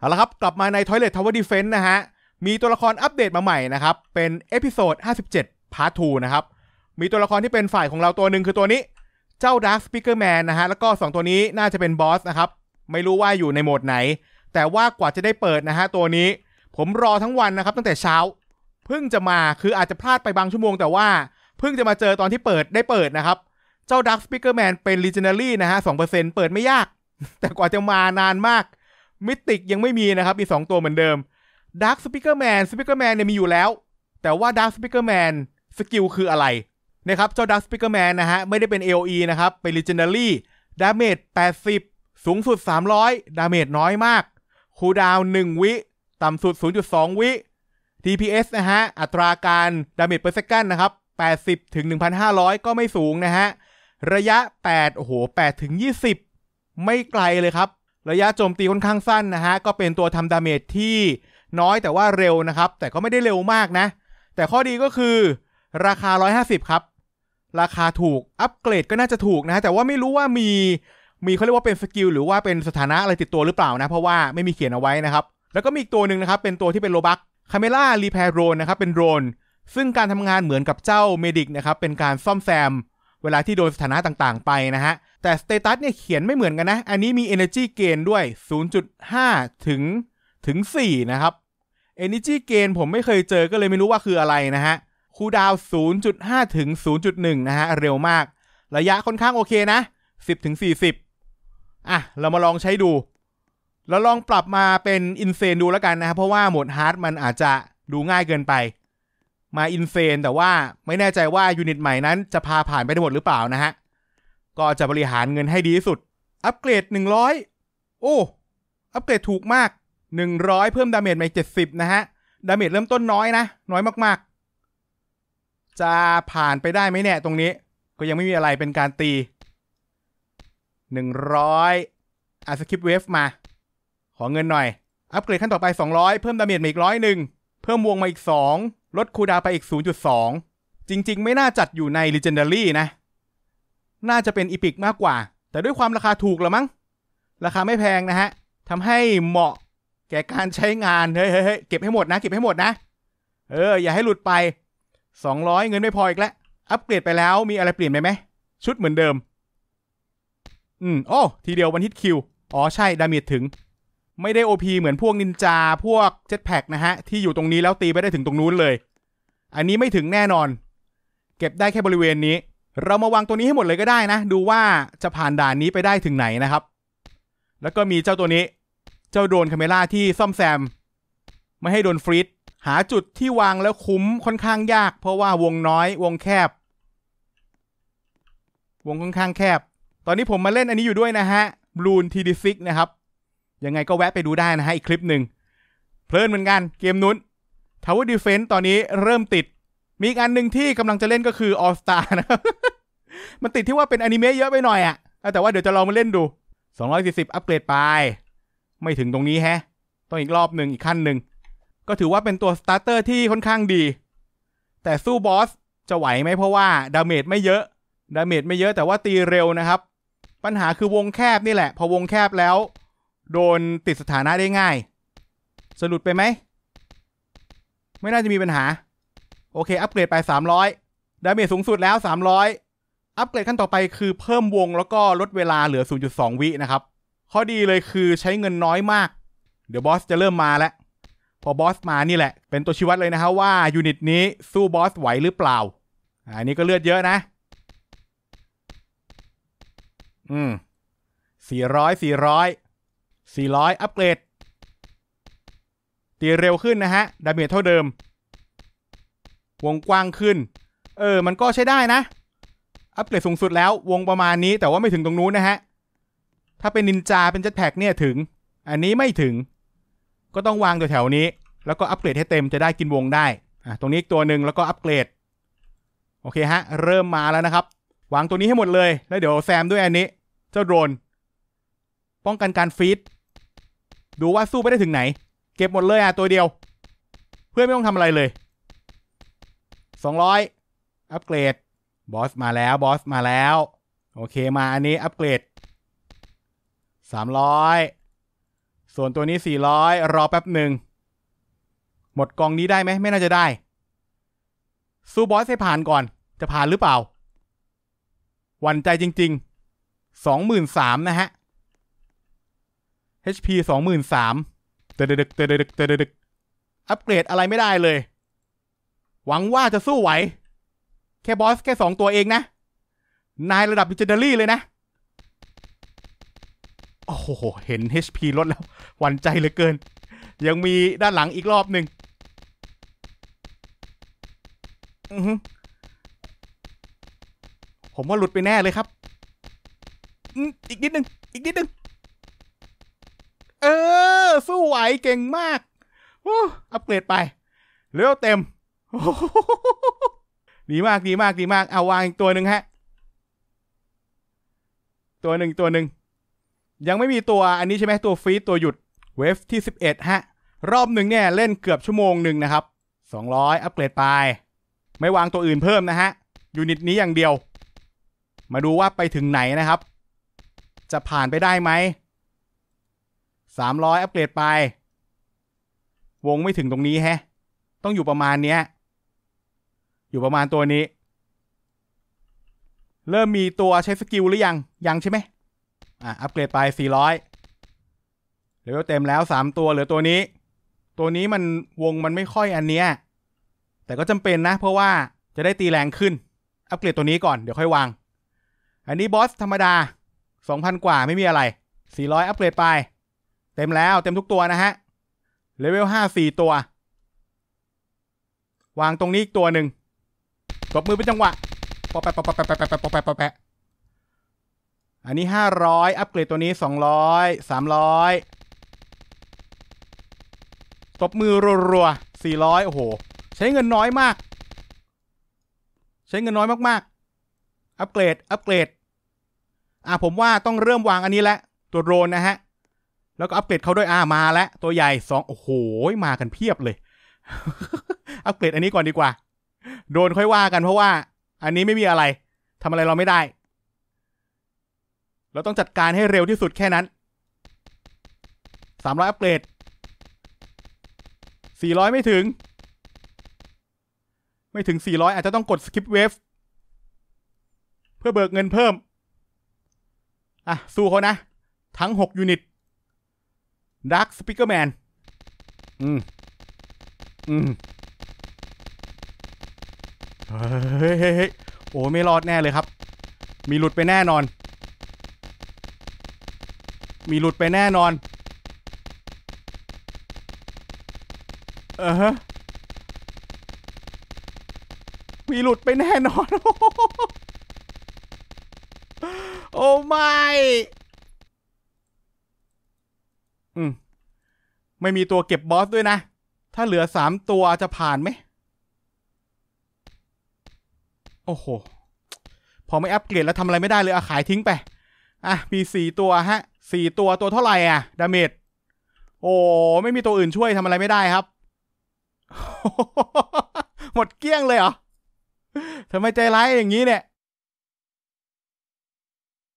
เอาละครับกลับมาใน Toilet Tower Defense นะฮะมีตัวละครอัปเดตมาใหม่นะครับเป็นเอพิโซด 57พาร์ท2นะครับ มีตัวละครที่เป็นฝ่ายของเราตัวหนึ่งคือตัวนี้เจ้า Dark Speaker Man นะฮะแล้วก็ 2 ตัวนี้น่าจะเป็นบอสนะครับ ไม่รู้ว่าอยู่ในโหมดไหน แต่ว่ากว่าจะได้เปิดนะฮะตัวนี้ผมรอทั้งวันนะครับตั้งแต่เช้า เพิ่งจะมาคืออาจจะพลาดไปบางชั่วโมงแต่ว่า เพิ่งจะมาเจอตอนที่เปิดได้เปิดนะครับเจ้า Dark Speaker Man เป็น Legendary นะฮะ2%เปิดไม่ยาก แต่กว่าจะมานานมากมิติกยังไม่มีนะครับ มี 2 ตัวเหมือนเดิมดาร์คสปิเกอร์แมนสปิเกอร์แมนเนี่ยมีอยู่แล้ว แต่ว่าดาร์คสปิเกอร์แมนสกิลคืออะไรนะครับเจ้าดาร์คสปิเกอร์แมนนะฮะไม่ได้เป็น AOE นะครับเป็น Legendary ดาเมจ80 สูงสุด 300 ดาเมจน้อยมากคูดาวน1วิ ต่ำสุด 0.2 วิ DPS นะฮะอัตราการดาเมจเปอร์เซกันนะครับ80ถึง1,500 ก็ไม่สูงนะฮะระยะ8โอ้โห8ถึง20 ไม่ไกลเลยครับระยะโจมตีค่อนข้างสั้นนะฮะ ก็เป็นตัวทำดาเมจที่น้อยแต่ว่าเร็วนะครับ แต่ก็ไม่ได้เร็วมากนะ แต่ข้อดีก็คือ ราคา 150 ครับราคาถูกอัปเกรดก็น่าจะถูกนะแต่ว่าไม่รู้ว่ามีมีเขาเรียกว่าเป็นสกิลหรือว่าเป็นสถานะอะไร ติดตัวหรือเปล่านะ เพราะว่าไม่มีเขียนเอาไว้นะครับ แล้วก็มีอีกตัวหนึ่งนะครับเป็นตัวที่เป็นโลบักคาเมล่ารีแพร์โรนนะครับเป็นโรนซึ่งการทำงานเหมือนกับเจ้าเมดิกนะครับเป็นการซ่อมแซมเวลาที่โดนสถานะต่างๆไปนะฮะ แต่สเตตัสเนี่ยเขียนไม่เหมือนกันนะ อันนี้มี energy gain ด้วย 0.5 ถึง ถึง 4 นะครับ energy gain ผมไม่เคยเจอก็เลยไม่รู้ว่าคืออะไรนะฮะ คูดาว0.5 ถึง 0.1 นะฮะ เร็วมาก ระยะค่อนข้างโอเคนะ 10 ถึง 40 อ่ะ เรามาลองใช้ดู เราลองปรับมาเป็นอินเซนดูแล้วกันนะครับ เพราะว่าหมดฮาร์ดมันอาจจะดูง่ายเกินไปมาอินเซนแต่ว่าไม่แน่ใจว่ายูนิตใหม่นั้น จะพาผ่านไปได้หมดหรือเปล่านะฮะ ก็จะบริหารเงินให้ดีที่สุด อัปเกรด 100 โอ้ อัปเกรดถูกมาก 100 เพิ่มดาเมจไป70 นะฮะ ดาเมจเริ่มต้นน้อยนะ น้อยมากๆ จะผ่านไปได้ไหมเนี่ยตรงนี้ก็ยังไม่มีอะไรเป็นการตี 100อาสคิปเวฟมา ขอเงินหน่อย อัปเกรดขั้นต่อไป 200 เพิ่มดาเมจมาอีกร้อยหนึ่งเพิ่มวงมาอีก 2ลดคูดาไปอีก 0.2 จริงๆ ไม่น่าจัดอยู่ใน Legendary นะ น่าจะเป็นอีพิกมากกว่า แต่ด้วยความราคาถูกละมั้ง ราคาไม่แพงนะฮะ ทำให้เหมาะแก่การใช้งาน เฮ้ยเฮ้ยเก็บให้หมดนะ เก็บให้หมดนะ เออ อย่าให้หลุดไป 200 เงินไม่พออีกแล้ว อัปเกรดไปแล้ว มีอะไรเปลี่ยนไปไหม ชุดเหมือนเดิม อืม โอ้ ทีเดียววันฮิตคิว อ๋อ ใช่ ดาเมจถึงไม่ได้โอพีเหมือนพวกนินจาพวกเจ็ตแพคนะฮะ ที่อยู่ตรงนี้แล้วตีไปได้ถึงตรงนู้นเลย อันนี้ไม่ถึงแน่นอน เก็บได้แค่บริเวณนี้ เรามาวางตัวนี้ให้หมดเลยก็ได้นะ ดูว่าจะผ่านด่านนี้ไปได้ถึงไหนนะครับ แล้วก็มีเจ้าตัวนี้เจ้าโดนคาเมล่าที่ซ่อมแซม ไม่ให้โดนฟรีดหาจุดที่วางแล้วคุ้มค่อนข้างยาก เพราะว่าวงน้อย วงแคบ วงค่อนข้างแคบตอนนี้ผมมาเล่นอันนี้อยู่ด้วยนะฮะบลูนทีดิซิกนะครับยังไงก็แวะไปดูได้นะฮะอีกคลิปหนึ่งเพลินเหมือนกันเกมนู้น Tower Defense ตอนนี้เริ่มติด มีอีกอันหนึ่งที่กำลังจะเล่นก็คือ All Star นะครับมันติดที่ว่าเป็นอนิเมะเยอะไปหน่อยอะแต่ว่าเดี๋ยวจะลองมาเล่นดู 240 อัปเกรดไป ไม่ถึงตรงนี้แฮะ ต้องอีกรอบหนึ่งอีกขั้นหนึ่ง ก็ถือว่าเป็นตัวสตาร์เตอร์ที่ค่อนข้างดีแต่สู้บอสจะไหวไหมเพราะว่าดาเมจไม่เยอะดาเมจไม่เยอะแต่ว่าตีเร็วนะครับ ปัญหาคือวงแคบนี่แหละ พอวงแคบแล้วโดนติดสถานะได้ง่าย สรุปไปไหม ไม่น่าจะมีปัญหา โอเค อัปเกรดไป 300ดาเมจสูงสุดแล้ว 300 อัปเกรดขั้นต่อไปคือเพิ่มวงแล้วก็ลดเวลาเหลือ 0.2 วินะครับ ข้อดีเลยคือใช้เงินน้อยมาก เดี๋ยวบอส จะเริ่มมาแล้ว พอบอสมานี่แหละ เป็นตัวชี้วัดเลยนะครับว่ายูนิตนี้ สู้บอสไหวหรือเปล่า อันนี้ก็เลือดเยอะนะ อืม400 400 400อัปเกรด ตีเร็วขึ้นนะฮะดาเมจเท่าเดิม วงกว้างขึ้นเออมันก็ใช้ได้นะ อัปเกรดสูงสุดแล้ววงประมาณนี้แต่ว่าไม่ถึงตรงนู้นนะฮะถ้าเป็นนินจาเป็นเจ็ตแพ็กเนี่ยถึง อันนี้ไม่ถึง ก็ต้องวางตัวแถวนี้ แล้วก็อัปเกรดให้เต็มจะได้กินวงได้อ่ะตรงนี้อีกตัวหนึ่งแล้วก็อัปเกรดโอเคฮะเริ่มมาแล้วนะครับวางตัวนี้ให้หมดเลย แล้วเดี๋ยวแซมด้วยอันนี้ เจ้าโดรน ป้องกันการฟีดดูว่าสู้ไปได้ถึงไหน เก็บหมดเลยอ่ะตัวเดียว เพื่อนไม่ต้องทำอะไรเลย 200 อัปเกรด บอสมาแล้ว บอสมาแล้ว โอเคมาอันนี้อัปเกรด 300 ส่วนตัวนี้ 400 รอแป๊บหนึ่ง หมดกองนี้ได้ไหมไม่น่าจะได้ สู้บอสให้ผ่านก่อน จะผ่านหรือเปล่า วันใจจริง ๆ 23,000 นะฮะ HP สองหมื่นสามเตะดึกเตะดึกเตะดึกอัปเกรดอะไรไม่ได้เลย หวังว่าจะสู้ไหว แค่บอสแค่สองตัวเองนะ นายระดับดิจิเดอรี่เลยนะ โอ้โห เห็น HP ลดแล้วหวั่นใจเหลือเกิน ยังมีด้านหลังอีกรอบหนึ่ง ผมว่าหลุดไปแน่เลยครับ อีกนิดนึงอีกนิดนึงสู้ไหวเก่งมากอ้อัปเกรดไป เร็วเต็ม ดีมากดีมากดีมาก เอาวางอีกตัวหนึ่งฮะ ตัวหนึ่งตัวหนึ่ง ยังไม่มีตัวอันนี้ใช่ไหมตัวฟีตัวหยุดเวฟที่11ฮะ รอบหนึ่งเนี่ยเล่นเกือบชั่วโมงหนึ่งนะครับ200อัปเกรดไป ไม่วางตัวอื่นเพิ่มนะฮะ ยูนิตนี้อย่างเดียว มาดูว่าไปถึงไหนนะครับ จะผ่านไปได้ไหมสามร้อยอัปเกรดไป วงไม่ถึงตรงนี้แฮะ ต้องอยู่ประมาณเนี้ย อยู่ประมาณตัวนี้ เริ่มมีตัวใช้สกิลหรือยัง ยังใช่ไหมอ่ะอัปเกรดไปสี่ร้อยเลเวลเต็มแล้วสามตัวเหลือตัวนี้ ตัวนี้มันวงมันไม่ค่อยอันเนี้ย แต่ก็จำเป็นนะ เพราะว่าจะได้ตีแรงขึ้น อัปเกรดตัวนี้ก่อนเดี๋ยวค่อยวาง อันนี้บอสธรรมดาสองพันกว่าไม่มีอะไร สี้อยอัปเกรดไปเต็มแล้ว เต็มทุกตัวนะฮะเลเวลห้าสี่ตัว วางตรงนี้อีกตัวหนึ่ง ตบมือเป็นจังหวะปอแปะปอแปะปอแปะปอแปะปอแปะปอแปะอันนี้ห้าร้อยอัปเกรดตัวนี้สองร้อยสามร้อยตบมือรัวๆสี่ร้อยโอ้โห ใช้เงินน้อยมาก ใช้เงินน้อยมากๆ อัปเกรดอัปเกรดอ่ะผมว่าต้องเริ่มวางอันนี้แล้ว ตัวโรนนะฮะแล้วก็อัปเกรดเขาด้วยอ่ามาแล้ว ตัวใหญ่สองโอ้โห มากันเพียบเลย อัปเกรดอันนี้ก่อนดีกว่า โดนค่อยว่ากันเพราะว่า อันนี้ไม่มีอะไร ทำอะไรเราไม่ได้ เราต้องจัดการให้เร็วที่สุดแค่นั้นสามร้อยอัปเกรดสี่ร้อยไม่ถึง ไม่ถึงสี่ร้อยอาจจะต้องกดสกิปเวฟเพื่อเบิกเงินเพิ่ม อ่ะสู้เขานะ ทั้งหกยูนิตดักสปิเกอร์แมน อืม อืม เฮ้ยโอ้ไม่รอดแน่เลยครับ มีหลุดไปแน่นอน มีหลุดไปแน่นอนเออฮะมีหลุดไปแน่นอน โอ้ไม่ืมไม่มีตัวเก็บบอสด้วยนะ ถ้าเหลือสามตัวจะผ่านไหมโอ้โห พอไม่อัปเกรดแล้วทำอะไรไม่ได้เลยอาขายทิ้งไป อ่ะมีสี่ตัวฮะ สี่ตัวตัวเท่าไหร่อ่ะดาเมจ โอ้ไม่มีตัวอื่นช่วยทำอะไรไม่ได้ครับ หมดเกลี้ยงเลยเหรอ ทำไมใจร้ายอย่างนี้เนี่ย